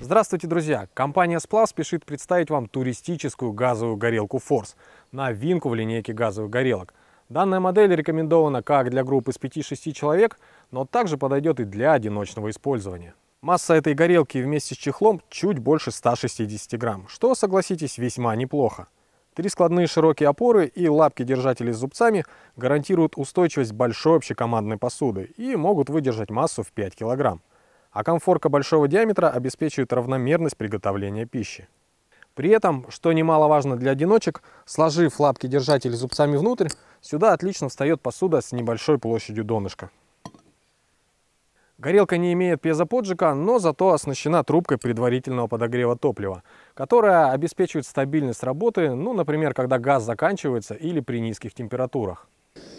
Здравствуйте, друзья! Компания Сплав спешит представить вам туристическую газовую горелку Force, новинку в линейке газовых горелок. Данная модель рекомендована как для групп из 5-6 человек, но также подойдет и для одиночного использования. Масса этой горелки вместе с чехлом чуть больше 160 грамм, что, согласитесь, весьма неплохо. Три складные широкие опоры и лапки-держатели с зубцами гарантируют устойчивость большой общекомандной посуды и могут выдержать массу в 5 килограмм а конфорка большого диаметра обеспечивает равномерность приготовления пищи. При этом, что немаловажно для одиночек, сложив лапки держателей зубцами внутрь, сюда отлично встает посуда с небольшой площадью донышка. Горелка не имеет пьезоподжика, но зато оснащена трубкой предварительного подогрева топлива, которая обеспечивает стабильность работы, ну, например, когда газ заканчивается или при низких температурах.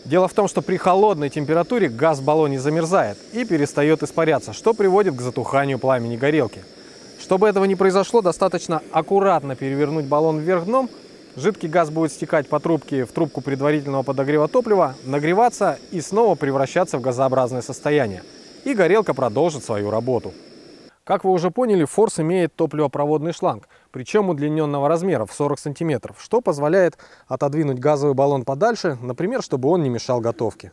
Дело в том, что при холодной температуре газ в баллоне замерзает и перестает испаряться, что приводит к затуханию пламени горелки. Чтобы этого не произошло, достаточно аккуратно перевернуть баллон вверх дном, жидкий газ будет стекать по трубке в трубку предварительного подогрева топлива, нагреваться и снова превращаться в газообразное состояние. И горелка продолжит свою работу. Как вы уже поняли, форс имеет топливопроводный шланг, причем удлиненного размера в 40 см, что позволяет отодвинуть газовый баллон подальше, например, чтобы он не мешал готовке.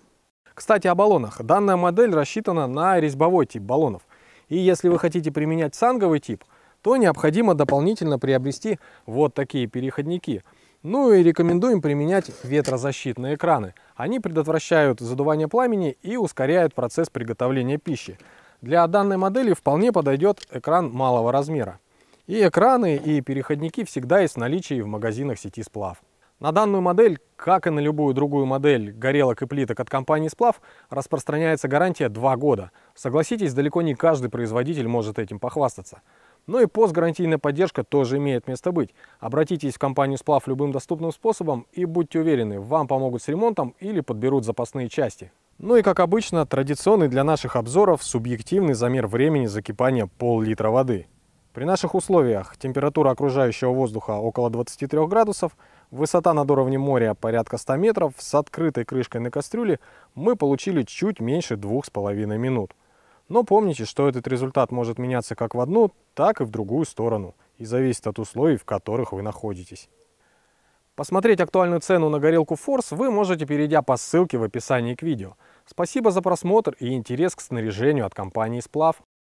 Кстати, о баллонах. Данная модель рассчитана на резьбовой тип баллонов. И если вы хотите применять санговый тип, то необходимо дополнительно приобрести вот такие переходники. Ну и рекомендуем применять ветрозащитные экраны. Они предотвращают задувание пламени и ускоряют процесс приготовления пищи. Для данной модели вполне подойдет экран малого размера. И экраны, и переходники всегда есть в наличии в магазинах сети «Сплав». На данную модель, как и на любую другую модель горелок и плиток от компании «Сплав», распространяется гарантия 2 года. Согласитесь, далеко не каждый производитель может этим похвастаться. Но и постгарантийная поддержка тоже имеет место быть. Обратитесь в компанию «Сплав» любым доступным способом и будьте уверены, вам помогут с ремонтом или подберут запасные части. Ну и, как обычно, традиционный для наших обзоров субъективный замер времени закипания пол-литра воды. При наших условиях температура окружающего воздуха около 23 градусов, высота над уровнем моря порядка 100 метров, с открытой крышкой на кастрюле мы получили чуть меньше 2,5 минут. Но помните, что этот результат может меняться как в одну, так и в другую сторону, и зависит от условий, в которых вы находитесь. Посмотреть актуальную цену на горелку Force вы можете, перейдя по ссылке в описании к видео – Спасибо за просмотр и интерес к снаряжению от компании «Сплав».